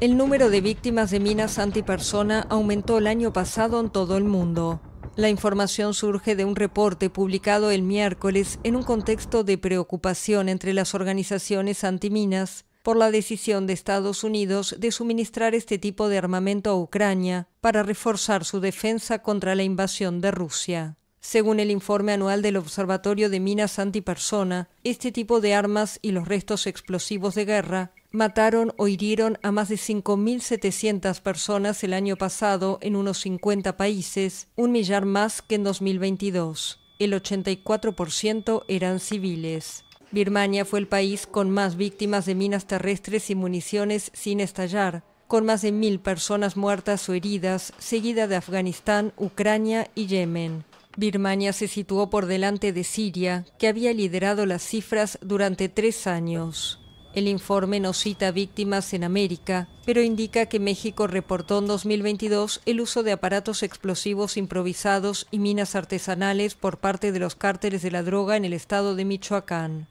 El número de víctimas de minas antipersona aumentó el año pasado en todo el mundo. La información surge de un reporte publicado el miércoles en un contexto de preocupación entre las organizaciones antiminas por la decisión de Estados Unidos de suministrar este tipo de armamento a Ucrania para reforzar su defensa contra la invasión de Rusia. Según el informe anual del Observatorio de Minas Antipersona, este tipo de armas y los restos explosivos de guerra mataron o hirieron a más de 5.700 personas el año pasado en unos 50 países, un millar más que en 2022. El 84% eran civiles. Birmania fue el país con más víctimas de minas terrestres y municiones sin estallar, con más de mil personas muertas o heridas, seguida de Afganistán, Ucrania y Yemen. Birmania se situó por delante de Siria, que había liderado las cifras durante tres años. El informe no cita víctimas en América, pero indica que México reportó en 2022 el uso de aparatos explosivos improvisados y minas artesanales por parte de los cárteles de la droga en el estado de Michoacán.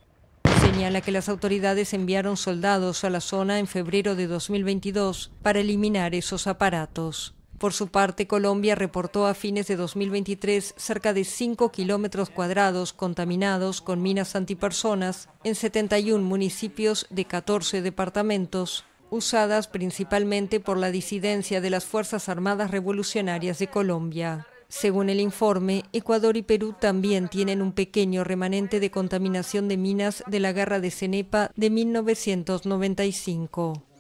Señala que las autoridades enviaron soldados a la zona en febrero de 2022 para eliminar esos aparatos. Por su parte, Colombia reportó a fines de 2023 cerca de 5 kilómetros cuadrados contaminados con minas antipersonas en 71 municipios de 14 departamentos, usadas principalmente por la disidencia de las Fuerzas Armadas Revolucionarias de Colombia. Según el informe, Ecuador y Perú también tienen un pequeño remanente de contaminación de minas de la guerra de Cenepa de 1995.